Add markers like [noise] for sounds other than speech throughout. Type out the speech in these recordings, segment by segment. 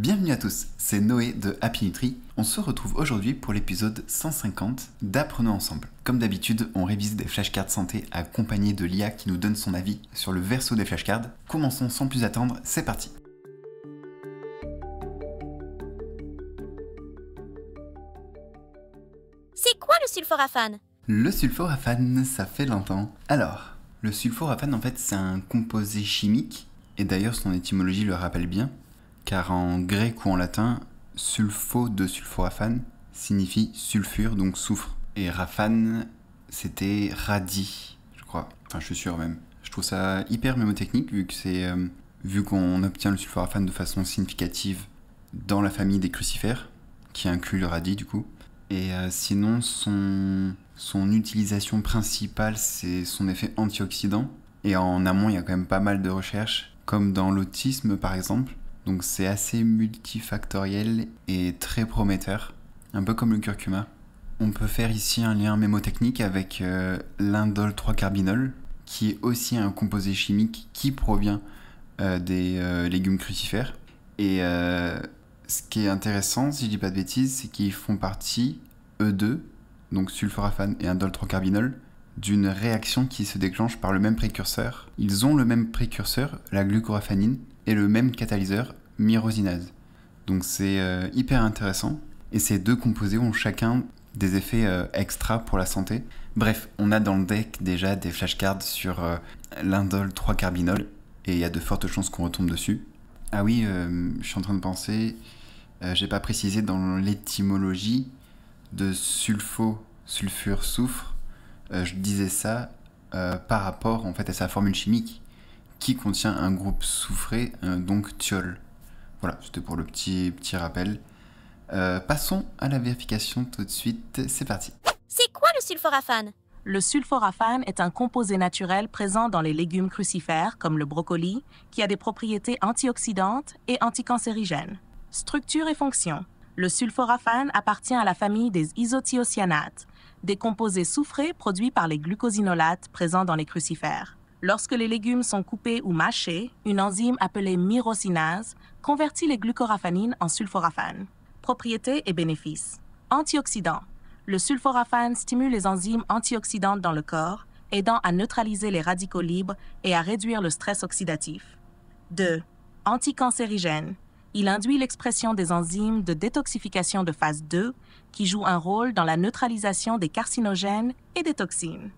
Bienvenue à tous, c'est Noé de Happy Nutri. On se retrouve aujourd'hui pour l'épisode 150 d'Apprenons ensemble. Comme d'habitude, on révise des flashcards santé accompagnés de l'IA qui nous donne son avis sur le verso des flashcards. Commençons sans plus attendre, c'est parti. C'est quoi le sulforaphane Le sulforaphane, ça fait longtemps. Alors, le sulforaphane en fait c'est un composé chimique, et d'ailleurs son étymologie le rappelle bien, car en grec ou en latin, sulfo de sulforaphane signifie sulfure, donc soufre. Et raphane, c'était radis, je crois. Enfin, je suis sûr même. Je trouve ça hyper mémotechnique, vu que c'est. Euh, vu qu'on obtient le sulforaphane de façon significative dans la famille des crucifères, qui inclut le radis du coup. Et euh, sinon, son, son utilisation principale, c'est son effet antioxydant. Et en amont, il y a quand même pas mal de recherches, comme dans l'autisme par exemple, donc c'est assez multifactoriel et très prometteur, un peu comme le curcuma. On peut faire ici un lien mémotechnique avec lindol euh, l'indole 3-carbinol, qui est aussi un composé chimique qui provient euh, des euh, légumes crucifères. Et ce qui est intéressant, si je dis pas de bêtises, c'est qu'ils font partie, e2, donc sulforaphane et indole 3-carbinol, d'une réaction qui se déclenche par le même précurseur. Ils ont le même précurseur, la glucoraphanine, et le même catalyseur, myrosinase. Donc c'est euh, hyper intéressant. Et ces deux composés ont chacun des effets euh, extra pour la santé. Bref, on a dans le deck déjà des flashcards sur euh, l'indole 3 carbinol. Et il y a de fortes chances qu'on retombe dessus. Ah oui, je suis en train de penser. J'ai pas précisé dans l'étymologie de sulfo, sulfure, soufre. je disais ça par rapport en fait à sa formule chimique qui contient un groupe soufré, donc thiol. Voilà, c'était pour le petit, petit rappel. Euh, passons à la vérification tout de suite, c'est parti. C'est quoi le sulforaphane Le sulforaphane est un composé naturel présent dans les légumes crucifères comme le brocoli, qui a des propriétés antioxydantes et anticancérigènes. Structure et fonction. Le sulforaphane appartient à la famille des isothiocyanates, des composés soufrés produits par les glucosinolates présents dans les crucifères. Lorsque les légumes sont coupés ou mâchés, une enzyme appelée myrosinase convertit les glucoraphanines en sulforaphane. Propriétés et bénéfices. Antioxydants. Le sulforaphane stimule les enzymes antioxydantes dans le corps, aidant à neutraliser les radicaux libres et à réduire le stress oxydatif. 2. Anticancérigène. Il induit l'expression des enzymes de détoxification de phase 2 qui jouent un rôle dans la neutralisation des carcinogènes et des toxines.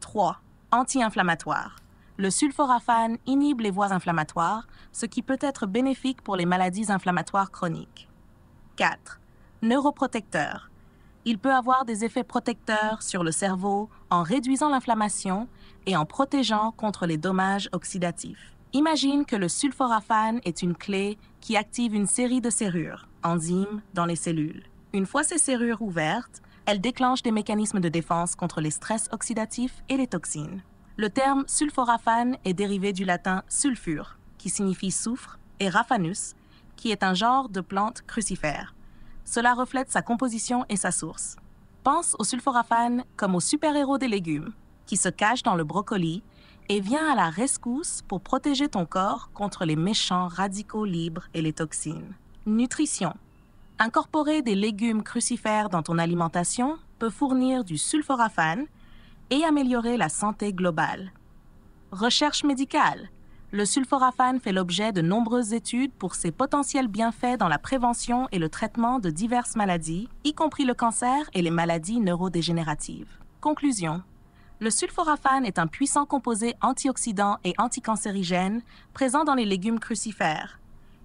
3. Anti-inflammatoire. Le sulforaphane inhibe les voies inflammatoires, ce qui peut être bénéfique pour les maladies inflammatoires chroniques. 4. Neuroprotecteur. Il peut avoir des effets protecteurs sur le cerveau en réduisant l'inflammation et en protégeant contre les dommages oxydatifs. Imagine que le sulforaphane est une clé qui active une série de serrures, enzymes, dans les cellules. Une fois ces serrures ouvertes, elles déclenchent des mécanismes de défense contre les stress oxydatifs et les toxines. Le terme sulforaphane est dérivé du latin sulfure, qui signifie soufre, et raphanus, qui est un genre de plante crucifère. Cela reflète sa composition et sa source. Pense au sulforaphane comme au super-héros des légumes, qui se cache dans le brocoli et vient à la rescousse pour protéger ton corps contre les méchants radicaux libres et les toxines. Nutrition. Incorporer des légumes crucifères dans ton alimentation peut fournir du sulforaphane, et améliorer la santé globale. Recherche médicale. Le sulforaphane fait l'objet de nombreuses études pour ses potentiels bienfaits dans la prévention et le traitement de diverses maladies, y compris le cancer et les maladies neurodégénératives. Conclusion. Le sulforaphane est un puissant composé antioxydant et anticancérigène présent dans les légumes crucifères.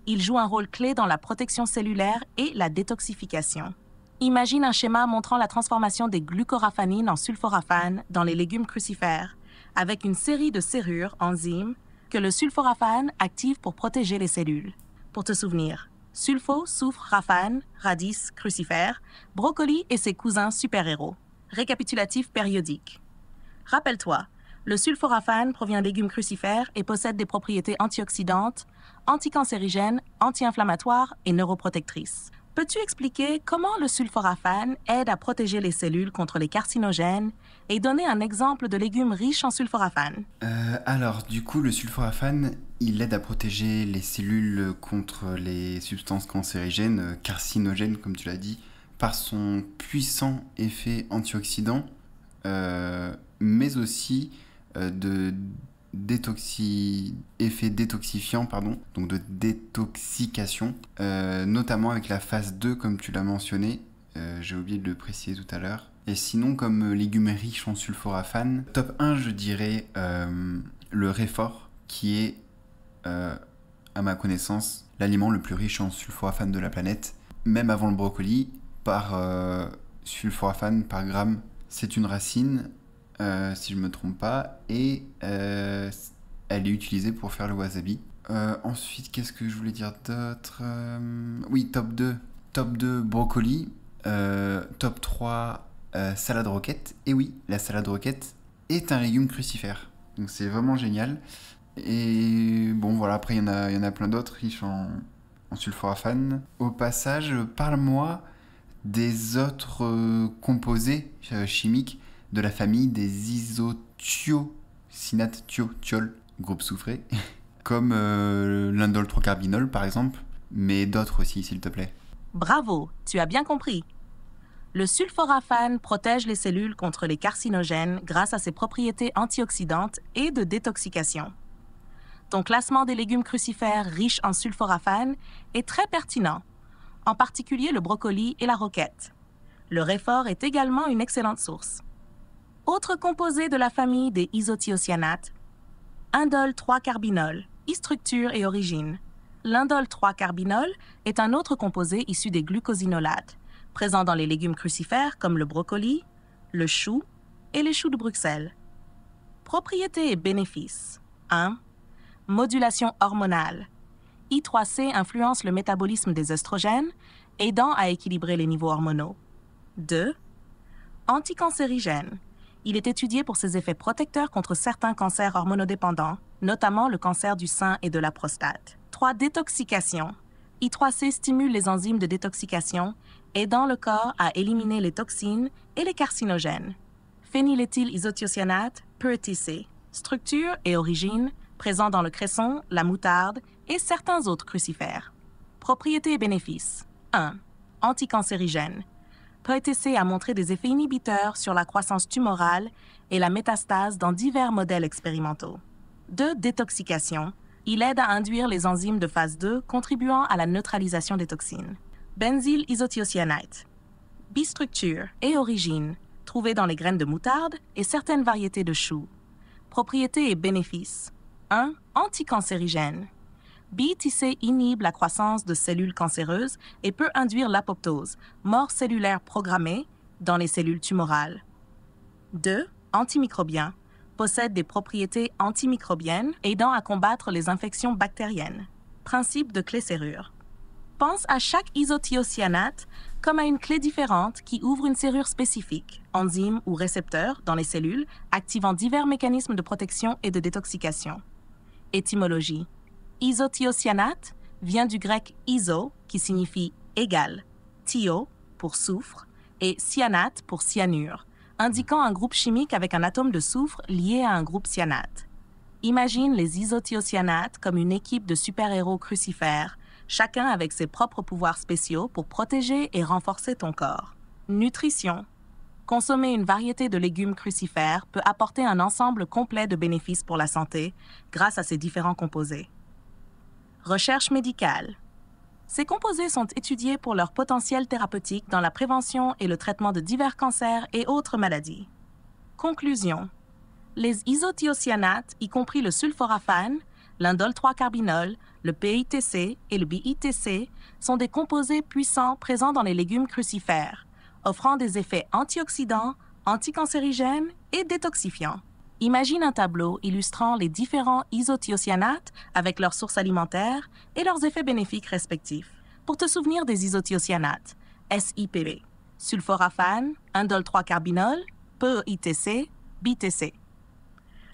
Il joue un rôle clé dans la protection cellulaire et la détoxification. Imagine un schéma montrant la transformation des glucoraphanines en sulforaphane dans les légumes crucifères, avec une série de serrures, enzymes, que le sulforaphane active pour protéger les cellules. Pour te souvenir, sulfo, soufre, raphane, radis, crucifère, brocoli et ses cousins super-héros. Récapitulatif périodique. Rappelle-toi, le sulforaphane provient des légumes crucifères et possède des propriétés antioxydantes, anticancérigènes, anti-inflammatoires et neuroprotectrices. Peux-tu expliquer comment le sulforaphane aide à protéger les cellules contre les carcinogènes et donner un exemple de légumes riches en sulforaphane euh, Alors, du coup, le sulforaphane, il aide à protéger les cellules contre les substances cancérigènes, euh, carcinogènes, comme tu l'as dit, par son puissant effet antioxydant, euh, mais aussi de effet détoxifiant, pardon, donc de détoxication, euh, notamment avec la phase 2 comme tu l'as mentionné, euh, j'ai oublié de le préciser tout à l'heure. Et sinon, comme euh, légumes riches en sulforaphane, top 1, je dirais le réfort, qui est, à ma connaissance, l'aliment le plus riche en sulforaphane de la planète, même avant le brocoli, par sulforaphane par gramme. C'est une racine euh, si je me trompe pas, et euh, elle est utilisée pour faire le wasabi. Euh, ensuite, qu'est-ce que je voulais dire d'autre Oui, top 2. Top 2, brocoli. top 3, salade roquette. Et oui, la salade roquette est un légume crucifère. Donc c'est vraiment génial. Et bon, voilà, après, il y, en a, plein d'autres riches en, en sulforaphane. Au passage, parle-moi des autres composés chimiques de la famille des isothiocyanathiotiols, groupe soufré, [laughs] comme lindol euh, l'indole 3 carbinol par exemple, mais d'autres aussi, s'il te plaît. Bravo, tu as bien compris. Le sulforaphane protège les cellules contre les carcinogènes grâce à ses propriétés antioxydantes et de détoxication. Ton classement des légumes crucifères riches en sulforaphane est très pertinent, en particulier le brocoli et la roquette. Le réfort est également une excellente source. Autre composé de la famille des isothiocyanates, indole 3-carbinol, structure et origine. L'indole 3-carbinol est un autre composé issu des glucosinolates, présent dans les légumes crucifères comme le brocoli, le chou et les choux de Bruxelles. Propriétés et bénéfices. 1. Modulation hormonale. I3C influence le métabolisme des œstrogènes, aidant à équilibrer les niveaux hormonaux. 2. Anticancérigène. Il est étudié pour ses effets protecteurs contre certains cancers hormonodépendants, notamment le cancer du sein et de la prostate. 3. Détoxication. I3C stimule les enzymes de détoxication, aidant le corps à éliminer les toxines et les carcinogènes. Phényléthyl isothiocyanate, PETC. Structure et origine, présent dans le cresson, la moutarde et certains autres crucifères. Propriétés et bénéfices. 1. Anticancérigène. PETC a montré des effets inhibiteurs sur la croissance tumorale et la métastase dans divers modèles expérimentaux. 2. Détoxication. Il aide à induire les enzymes de phase 2 contribuant à la neutralisation des toxines. Benzyl isothiocyanate. Bistructure et origine trouvé dans les graines de moutarde et certaines variétés de choux. Propriétés et bénéfices. 1. Anticancérigène. BTC inhibe la croissance de cellules cancéreuses et peut induire l'apoptose, mort cellulaire programmée, dans les cellules tumorales. 2. Antimicrobiens possède des propriétés antimicrobiennes aidant à combattre les infections bactériennes. Principe de clé serrure. Pense à chaque isothiocyanate comme à une clé différente qui ouvre une serrure spécifique, enzyme ou récepteur dans les cellules, activant divers mécanismes de protection et de détoxication. Étymologie. Isothiocyanate vient du grec iso, qui signifie égal, thio pour soufre et cyanate pour cyanure, indiquant un groupe chimique avec un atome de soufre lié à un groupe cyanate. Imagine les isothiocyanates comme une équipe de super-héros crucifères, chacun avec ses propres pouvoirs spéciaux pour protéger et renforcer ton corps. Nutrition. Consommer une variété de légumes crucifères peut apporter un ensemble complet de bénéfices pour la santé grâce à ses différents composés. Recherche médicale. Ces composés sont étudiés pour leur potentiel thérapeutique dans la prévention et le traitement de divers cancers et autres maladies. Conclusion. Les isothiocyanates, y compris le sulforaphane, l'indole 3-carbinol, le PITC et le BITC, sont des composés puissants présents dans les légumes crucifères, offrant des effets antioxydants, anticancérigènes et détoxifiants. Imagine un tableau illustrant les différents isothiocyanates avec leurs sources alimentaires et leurs effets bénéfiques respectifs. Pour te souvenir des isothiocyanates, SIPB, sulforaphane, 3 carbinol PEITC, BTC.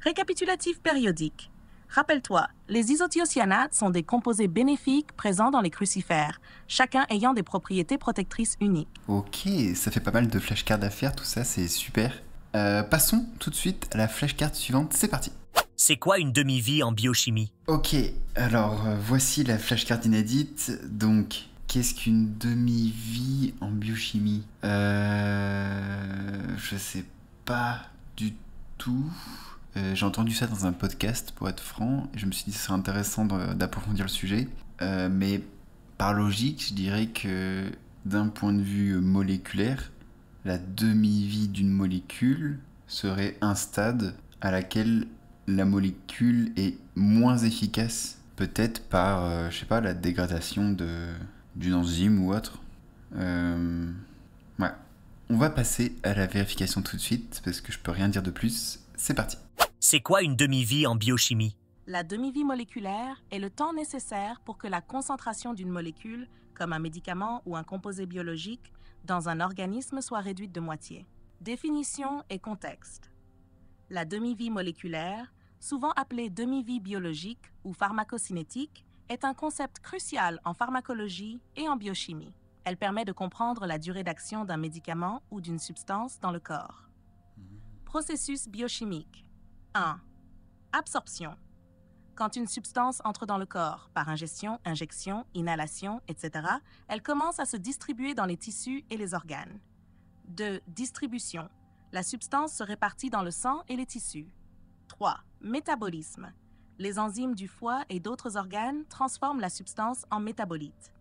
Récapitulatif périodique. Rappelle-toi, les isothiocyanates sont des composés bénéfiques présents dans les crucifères, chacun ayant des propriétés protectrices uniques. Ok, ça fait pas mal de flashcards à faire, tout ça, c'est super. Euh, passons tout de suite à la flashcard suivante, c'est parti. C'est quoi une demi-vie en biochimie Ok, alors euh, voici la flashcard inédite. Donc, qu'est-ce qu'une demi-vie en biochimie Euh. Je sais pas du tout. Euh, j'ai entendu ça dans un podcast, pour être franc, et je me suis dit que ce serait intéressant d'approfondir le sujet. mais par logique, je dirais que d'un point de vue moléculaire, la demi-vie d'une molécule serait un stade à laquelle la molécule est moins efficace, peut-être par, euh, je sais pas, la dégradation d'une enzyme ou autre. Euh, ouais. On va passer à la vérification tout de suite, parce que je peux rien dire de plus. C'est parti. C'est quoi une demi-vie en biochimie la demi-vie moléculaire est le temps nécessaire pour que la concentration d'une molécule, comme un médicament ou un composé biologique, dans un organisme soit réduite de moitié. Définition et contexte. La demi-vie moléculaire, souvent appelée demi-vie biologique ou pharmacocinétique, est un concept crucial en pharmacologie et en biochimie. Elle permet de comprendre la durée d'action d'un médicament ou d'une substance dans le corps. Mmh. Processus biochimique. 1. Absorption. Quand une substance entre dans le corps, par ingestion, injection, inhalation, etc., elle commence à se distribuer dans les tissus et les organes. 2. Distribution. La substance se répartit dans le sang et les tissus. 3. Métabolisme. Les enzymes du foie et d'autres organes transforment la substance en métabolite.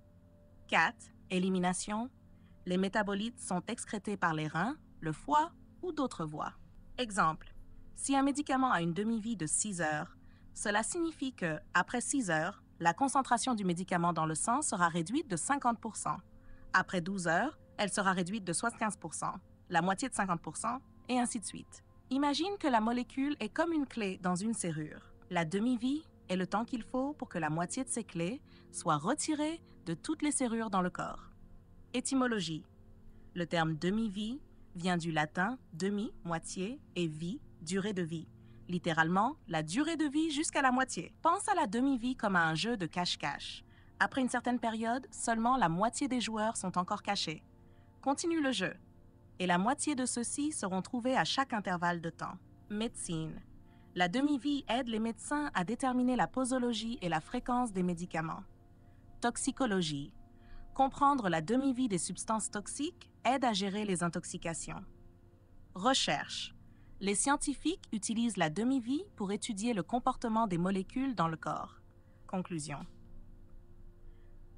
4. Élimination. Les métabolites sont excrétés par les reins, le foie ou d'autres voies. Exemple. Si un médicament a une demi-vie de 6 heures, cela signifie que, après 6 heures, la concentration du médicament dans le sang sera réduite de 50 Après 12 heures, elle sera réduite de 75 la moitié de 50 et ainsi de suite. Imagine que la molécule est comme une clé dans une serrure. La demi-vie est le temps qu'il faut pour que la moitié de ces clés soit retirée de toutes les serrures dans le corps. Étymologie. Le terme demi-vie vient du latin demi, moitié, et vie, durée de vie littéralement la durée de vie jusqu'à la moitié. Pense à la demi-vie comme à un jeu de cache-cache. Après une certaine période, seulement la moitié des joueurs sont encore cachés. Continue le jeu, et la moitié de ceux-ci seront trouvés à chaque intervalle de temps. Médecine. La demi-vie aide les médecins à déterminer la posologie et la fréquence des médicaments. Toxicologie. Comprendre la demi-vie des substances toxiques aide à gérer les intoxications. Recherche les scientifiques utilisent la demi-vie pour étudier le comportement des molécules dans le corps. Conclusion.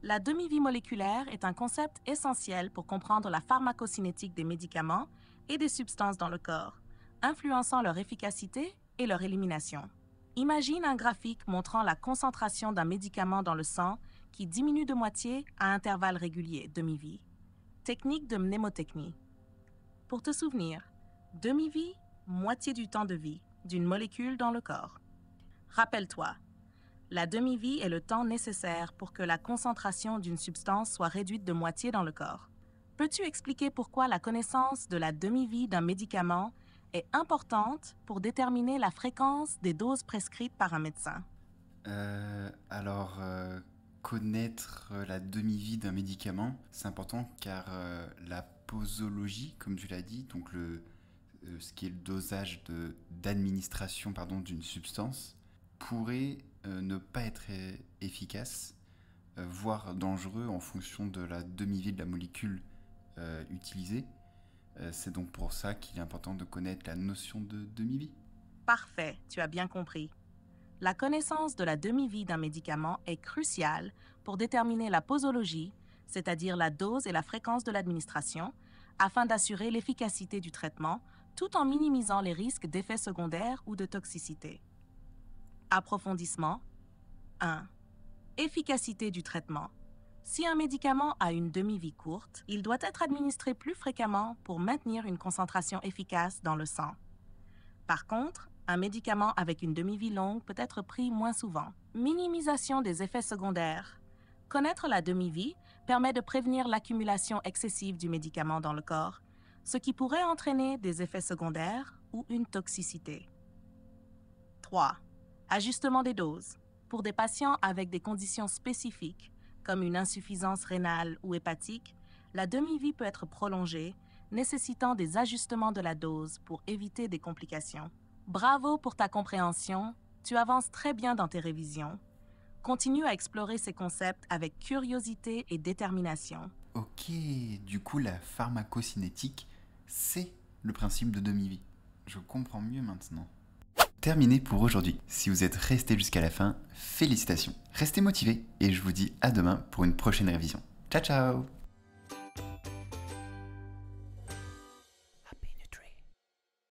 La demi-vie moléculaire est un concept essentiel pour comprendre la pharmacocinétique des médicaments et des substances dans le corps, influençant leur efficacité et leur élimination. Imagine un graphique montrant la concentration d'un médicament dans le sang qui diminue de moitié à intervalles réguliers, demi-vie. Technique de mnémotechnie. Pour te souvenir, demi-vie moitié du temps de vie d'une molécule dans le corps. Rappelle-toi, la demi-vie est le temps nécessaire pour que la concentration d'une substance soit réduite de moitié dans le corps. Peux-tu expliquer pourquoi la connaissance de la demi-vie d'un médicament est importante pour déterminer la fréquence des doses prescrites par un médecin euh, Alors, euh, connaître la demi-vie d'un médicament, c'est important car euh, la posologie, comme tu l'as dit, donc le, euh, ce qui est le dosage d'administration d'une substance, pourrait euh, ne pas être euh, efficace, voire dangereux en fonction de la demi-vie de la molécule utilisée. C'est donc pour ça qu'il est important de connaître la notion de demi-vie. Parfait, tu as bien compris. La connaissance de la demi-vie d'un médicament est cruciale pour déterminer la posologie, c'est-à-dire la dose et la fréquence de l'administration, afin d'assurer l'efficacité du traitement tout en minimisant les risques d'effets secondaires ou de toxicité. Approfondissement 1. Efficacité du traitement. Si un médicament a une demi-vie courte, il doit être administré plus fréquemment pour maintenir une concentration efficace dans le sang. Par contre, un médicament avec une demi-vie longue peut être pris moins souvent. Minimisation des effets secondaires. Connaître la demi-vie permet de prévenir l'accumulation excessive du médicament dans le corps ce qui pourrait entraîner des effets secondaires ou une toxicité. 3. Ajustement des doses pour des patients avec des conditions spécifiques, comme une insuffisance rénale ou hépatique, la demi-vie peut être prolongée, nécessitant des ajustements de la dose pour éviter des complications. Bravo pour ta compréhension, tu avances très bien dans tes révisions. Continue à explorer ces concepts avec curiosité et détermination. Ok, du coup la pharmacocinétique, c'est le principe de demi-vie. Je comprends mieux maintenant. Terminé pour aujourd'hui. Si vous êtes resté jusqu'à la fin, félicitations. Restez motivés et je vous dis à demain pour une prochaine révision. Ciao ciao